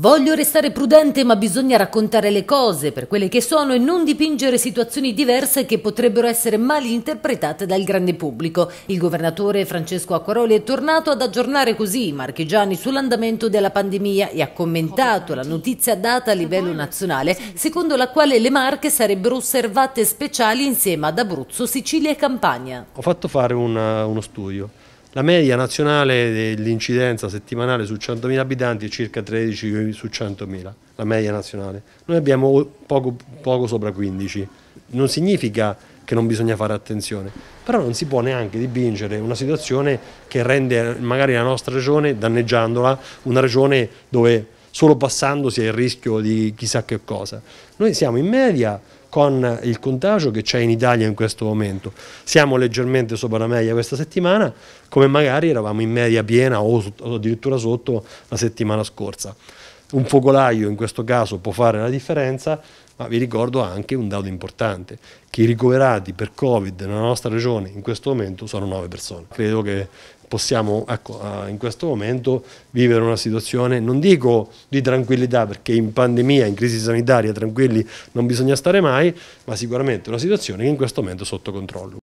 Voglio restare prudente, ma bisogna raccontare le cose per quelle che sono e non dipingere situazioni diverse che potrebbero essere mal interpretate dal grande pubblico. Il governatore Francesco Acquaroli è tornato ad aggiornare così i marchigiani sull'andamento della pandemia e ha commentato la notizia data a livello nazionale, secondo la quale le Marche sarebbero osservate speciali insieme ad Abruzzo, Sicilia e Campania. Ho fatto fare una, uno studio la media nazionale dell'incidenza settimanale su 100.000 abitanti è circa 13 su 100.000, la media nazionale. Noi abbiamo poco, poco sopra 15. Non significa che non bisogna fare attenzione, però non si può neanche dipingere una situazione che rende magari la nostra regione, danneggiandola, una regione dove solo passando si è il rischio di chissà che cosa. Noi siamo in media con il contagio che c'è in Italia in questo momento. Siamo leggermente sopra la media questa settimana, come magari eravamo in media piena o, addirittura sotto la settimana scorsa un focolaio in questo caso può fare la differenza, ma vi ricordo anche un dato importante, che i ricoverati per Covid nella nostra regione in questo momento sono 9 persone. Credo che possiamo ecco, in questo momento vivere una situazione, non dico di tranquillità, perché in pandemia, in crisi sanitaria, tranquilli non bisogna stare mai, ma sicuramente una situazione che in questo momento è sotto controllo.